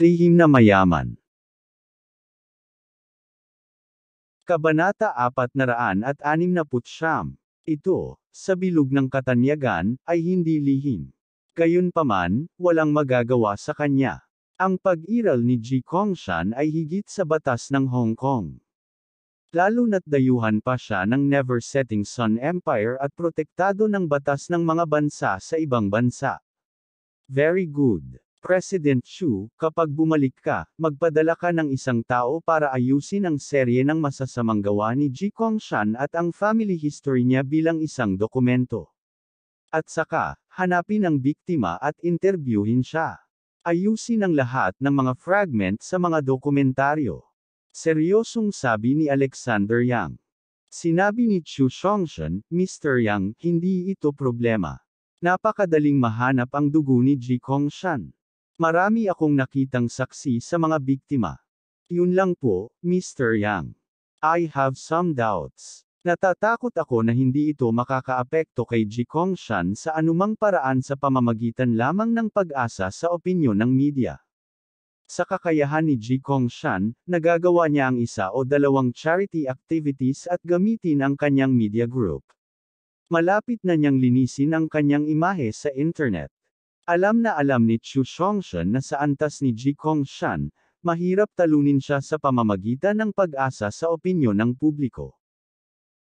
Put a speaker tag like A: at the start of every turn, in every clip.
A: Lihim na mayaman. Kabanata 469. Ito, sa bilog ng katanyagan, ay hindi lihim. Gayunpaman, walang magagawa sa kanya. Ang pag-iral ni Ji Kongshan ay higit sa batas ng Hong Kong. Lalo na't dayuhan pa siya ng never-setting Sun Empire at protektado ng batas ng mga bansa sa ibang bansa. Very good. President Xu, kapag bumalik ka, magpadala ka ng isang tao para ayusin ang serye ng masasamang gawa ni Ji Kongshan at ang family history niya bilang isang dokumento. At saka, hanapin ang biktima at interviewin siya. Ayusin ang lahat ng mga fragment sa mga dokumentaryo. Seryosong sabi ni Alexander Yang. Sinabi ni Chu Shongshan, Mr. Yang, hindi ito problema. Napakadaling mahanap ang dugo ni Ji Kongshan. Marami akong nakitang saksi sa mga biktima. Yun lang po, Mr. Yang. I have some doubts. Natatakot ako na hindi ito makakaapekto kay Jikong Shan sa anumang paraan sa pamamagitan lamang ng pag-asa sa opinyon ng media. Sa kakayahan ni Jikong Shan, nagagawa niya ang isa o dalawang charity activities at gamitin ang kanyang media group malapit na niyang linisin ang kanyang imahe sa internet. Alam na alam ni Chu Shongshan na sa antas ni Ji Kongshan, mahirap talunin siya sa pamamagitan ng pag-asa sa opinyon ng publiko.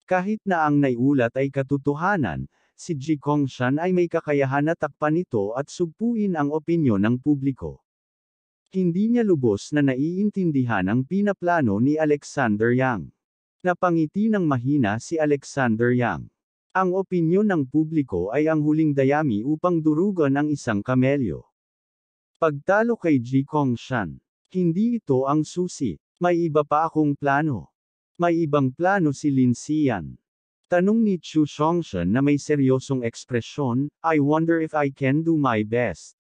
A: Kahit na ang naiulat ay katotohanan, si Ji Kongshan ay may kakayahan na takpan ito at sugpuin ang opinyon ng publiko. Hindi niya lubos na naiintindihan ang pinaplano ni Alexander Yang. Napangiti ng mahina si Alexander Yang. Ang opinyon ng publiko ay ang huling dayami upang durugan ang isang kamelyo. Pagtalo kay Ji Kongshan. Hindi ito ang susi. May iba pa akong plano. May ibang plano si Lin Xian. Tanong ni Chu Chongshan na may seryosong ekspresyon, I wonder if I can do my best.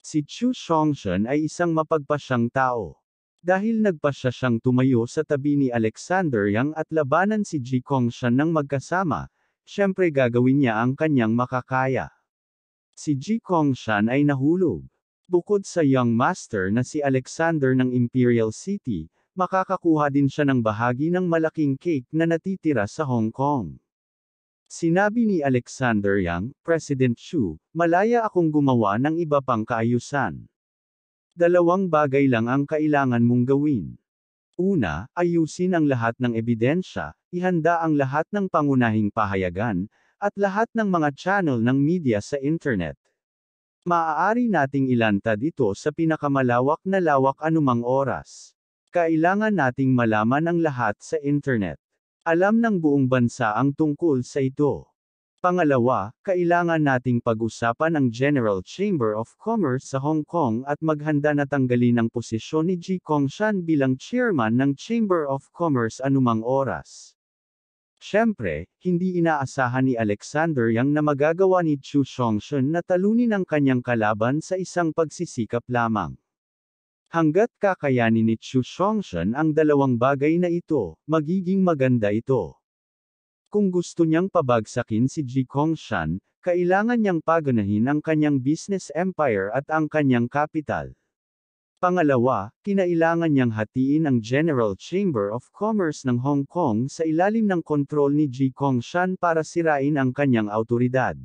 A: Si Chu Chongshan ay isang mapagpasyang tao. Dahil nagpasya siyang tumayo sa tabi ni Alexander Yang at labanan si Ji Kongshan ng magkasama, syempre gagawin niya ang kanyang makakaya. Si Ji Kongshan ay nahulog. Bukod sa young master na si Alexander ng Imperial City, makakakuha din siya ng bahagi ng malaking cake na natitira sa Hong Kong. Sinabi ni Alexander Yang, President Xu, malaya akong gumawa ng iba pang kaayusan. Dalawang bagay lang ang kailangan mong gawin. Una, ayusin ang lahat ng ebidensya, ihanda ang lahat ng pangunahing pahayagan, at lahat ng mga channel ng media sa internet. Maaari nating ilantad ito sa pinakamalawak na lawak anumang oras. Kailangan nating malaman ang lahat sa internet. Alam ng buong bansa ang tungkol sa ito. Pangalawa, kailangan nating pag-usapan ang General Chamber of Commerce sa Hong Kong at maghanda na tanggalin ang posisyon ni Ji Kongshan bilang chairman ng Chamber of Commerce anumang oras. Siyempre, hindi inaasahan ni Alexander Yang na magagawa ni Chu Chongshun na talunin ang kanyang kalaban sa isang pagsisikap lamang. Hanggat kakayanin ni Chu Chongshun ang dalawang bagay na ito, magiging maganda ito. Kung gusto niyang pabagsakin si Ji Kongshan, kailangan niyang pagunahin ang kanyang business empire at ang kanyang capital. Pangalawa, kinailangan niyang hatiin ang General Chamber of Commerce ng Hong Kong sa ilalim ng kontrol ni Ji Kongshan para sirain ang kanyang autoridad.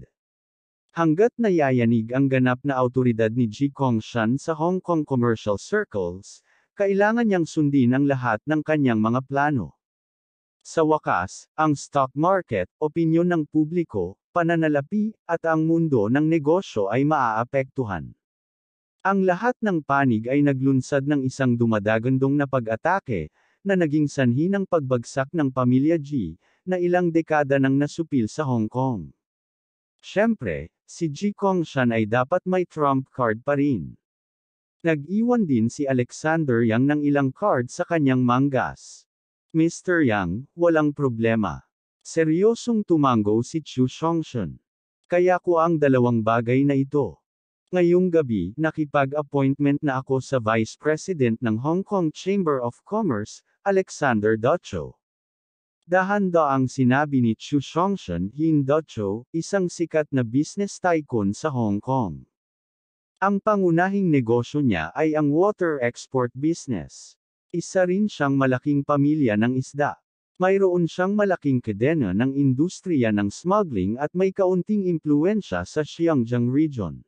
A: Hanggat nayayanig ang ganap na autoridad ni Ji Kongshan sa Hong Kong commercial circles, kailangan niyang sundin ang lahat ng kanyang mga plano. Sa wakas, ang stock market, opinyon ng publiko, pananalapi, at ang mundo ng negosyo ay maaapektuhan. Ang lahat ng panig ay naglunsad ng isang dumadagandong na pag-atake, na naging sanhi ng pagbagsak ng pamilya G, na ilang dekada nang nasupil sa Hong Kong. Siyempre, si G. Kong Shan ay dapat may trump card pa rin. Nag-iwan din si Alexander Yang ng ilang card sa kanyang manggas. Mr. Yang, walang problema. Seryosong tumango si Chu Songshan. Kaya ko ang dalawang bagay na ito. Ngayong gabi, nakipag-appointment na ako sa Vice President ng Hong Kong Chamber of Commerce, Alexander Docho. Dahanda ang sinabi ni Chu Songshan, Hin Docho, isang sikat na business tycoon sa Hong Kong. Ang pangunahing negosyo niya ay ang water export business. Isa rin siyang malaking pamilya ng isda. Mayroon siyang malaking kadena ng industriya ng smuggling at may kaunting impluensya sa Xiangjiang region.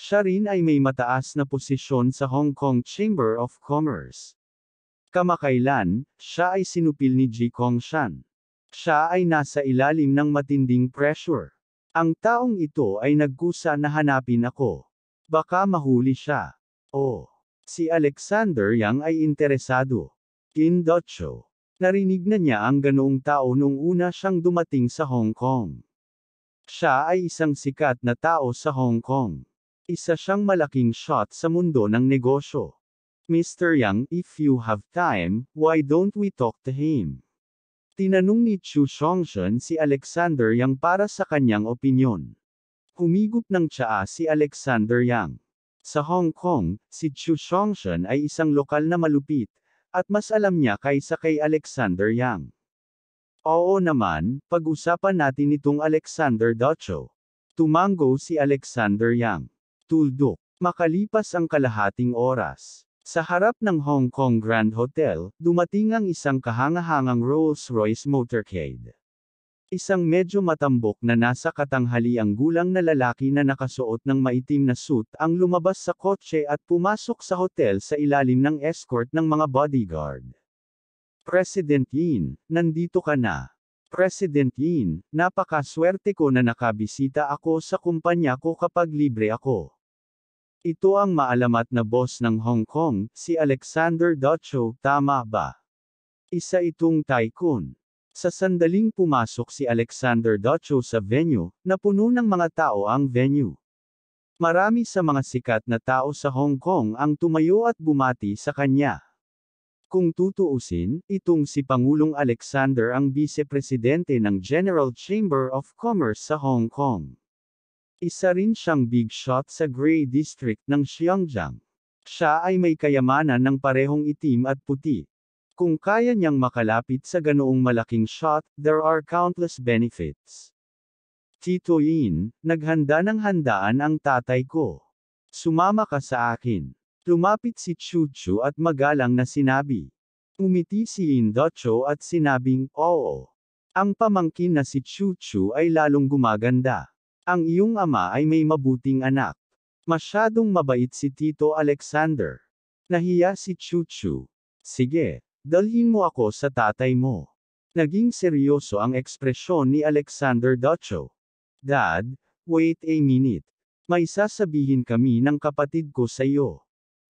A: Siya rin ay may mataas na posisyon sa Hong Kong Chamber of Commerce. Kamakailan, siya ay sinupil ni Ji Kongshan. Siya ay nasa ilalim ng matinding pressure. Ang taong ito ay nagkusa na hanapin ako. Baka mahuli siya. Oh, Si Alexander Yang ay interesado. Kin Docho. Narinig na niya ang ganoong tao nung una siyang dumating sa Hong Kong. Siya ay isang sikat na tao sa Hong Kong. Isa siyang malaking shot sa mundo ng negosyo. Mr. Yang, if you have time, why don't we talk to him? Tinanong ni Chu Chongshan si Alexander Yang para sa kanyang opinyon. Humigop ng tsaa si Alexander Yang. Sa Hong Kong, si Chu Chongshan ay isang lokal na malupit, at mas alam niya kaysa kay Alexander Yang. Oo naman, pag-usapan natin itong Alexander Docho. Tumango si Alexander Yang. Tuldok. Makalipas ang kalahating oras. Sa harap ng Hong Kong Grand Hotel, dumating ang isang kahangahangang Rolls-Royce motorcade. Isang medyo matambok na nasa katanghaliang gulang na lalaki na nakasuot ng maitim na suit ang lumabas sa kotse at pumasok sa hotel sa ilalim ng escort ng mga bodyguard. President Yin, nandito ka na. President Yin, napakaswerte ko na nakabisita ako sa kumpanya ko kapag libre ako. Ito ang maalamat na boss ng Hong Kong, si Alexander Docho, tama ba? Isa itong tycoon. Sa sandaling pumasok si Alexander Docho sa venue, napuno ng mga tao ang venue. Marami sa mga sikat na tao sa Hong Kong ang tumayo at bumati sa kanya. Kung tutuusin, itong si Pangulong Alexander ang vice-presidente ng General Chamber of Commerce sa Hong Kong. Isa rin siyang big shot sa Grey District ng Xiongjang. Siya ay may kayamanan ng parehong itim at puti, kung kaya niyang makalapit sa ganoong malaking shot, there are countless benefits. Tito Titoin, naghanda ng handaan ang tatay ko. Sumama ka sa akin. Lumapit si Chuchu at magalang na sinabi. Umiti si Indocho at sinabing, oo. Ang pamangkin na si Chuchu ay lalong gumaganda. Ang iyong ama ay may mabuting anak. Masyadong mabait si Tito Alexander. Nahiya si Chuchu. Sige, Dalhin mo ako sa tatay mo. Naging seryoso ang ekspresyon ni Alexander Docho. Dad, wait a minute. May sasabihin kami ng kapatid ko sa iyo.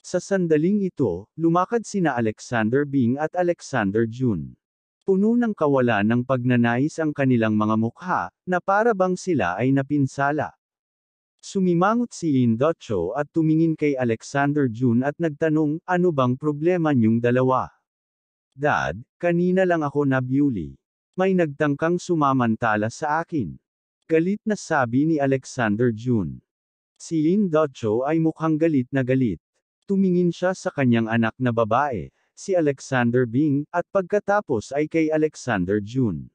A: Sa sandaling ito, lumakad sina Alexander Bing at Alexander June. Puno ng kawalan ng pagnanais ang kanilang mga mukha, na para bang sila ay napinsala. Sumimangot si Indocho at tumingin kay Alexander June at nagtanong, ano bang problema niyong dalawa? Dad, kanina lang ako nabuli. May nagtangkang sumamantala sa akin. Galit na sabi ni Alexander June. Si Lin Docho ay mukhang galit na galit. Tumingin siya sa kanyang anak na babae, si Alexander Bing, at pagkatapos ay kay Alexander June.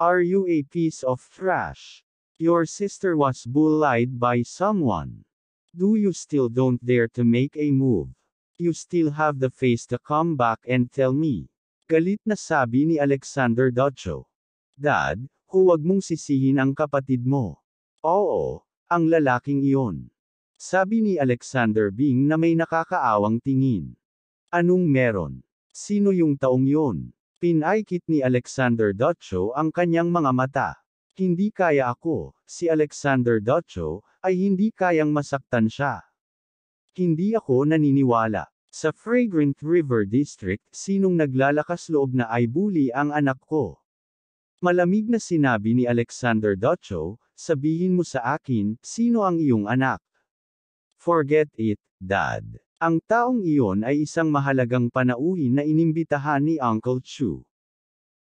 A: Are you a piece of trash? Your sister was bullied by someone. Do you still don't dare to make a move? You still have the face to come back and tell me. Galit na sabi ni Alexander Docho. Dad, huwag mong sisihin ang kapatid mo. Oo, ang lalaking iyon. Sabi ni Alexander Bing na may nakakaawang tingin. Anong meron? Sino yung taong yon? Pinaikit ni Alexander Docho ang kanyang mga mata. Hindi kaya ako, si Alexander Docho, ay hindi kayang masaktan siya. Hindi ako naniniwala. Sa Fragrant River District, sinong naglalakas loob na ay bully ang anak ko? Malamig na sinabi ni Alexander Docho, sabihin mo sa akin, sino ang iyong anak? Forget it, Dad. Ang taong iyon ay isang mahalagang panauhin na inimbitahan ni Uncle Chu.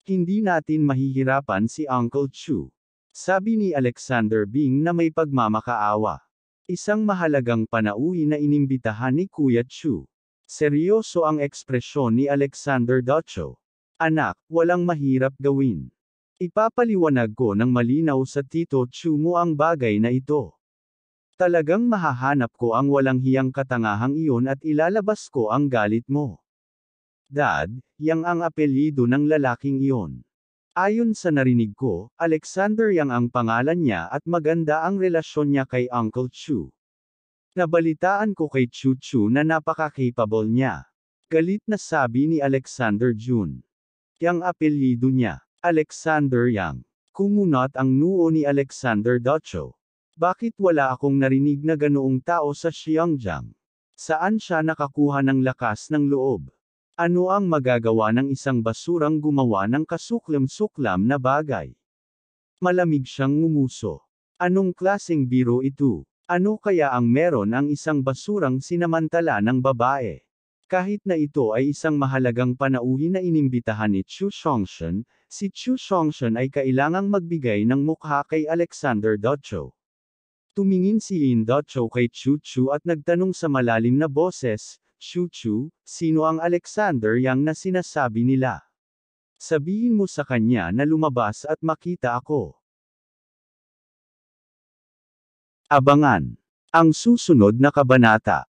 A: Hindi natin mahihirapan si Uncle Chu. Sabi ni Alexander Bing na may pagmamakaawa. Isang mahalagang panauhin na inimbitahan ni Kuya Chu. Seryoso ang ekspresyon ni Alexander Docho. Anak, walang mahirap gawin. Ipapaliwanag ko ng malinaw sa Tito Chumo ang bagay na ito. Talagang mahahanap ko ang walang hiyang katangahang iyon at ilalabas ko ang galit mo. Dad, yang ang apelyido ng lalaking iyon. Ayon sa narinig ko, Alexander Yang ang pangalan niya at maganda ang relasyon niya kay Uncle Chu. Nabalitaan ko kay Chuchu na napaka-capable niya. Galit na sabi ni Alexander June. Yang apelyido niya, Alexander Yang. Kumunot ang nuo ni Alexander Docho. Bakit wala akong narinig na ganoong tao sa Xiongjang? Saan siya nakakuha ng lakas ng loob? Ano ang magagawa ng isang basurang gumawa ng kasuklam-suklam na bagay? Malamig siyang ngumuso. Anong klaseng biro ito? Ano kaya ang meron ang isang basurang sinamantala ng babae? Kahit na ito ay isang mahalagang panauhin na inimbitahan ni Chu Songshan, si Chu Songshan ay kailangang magbigay ng mukha kay Alexander Docho. Tumingin si In Docho kay Chu Chu at nagtanong sa malalim na boses, Chu Chu, sino ang Alexander yang na sinasabi nila? Sabihin mo sa kanya na lumabas at makita ako. Abangan! Ang susunod na kabanata.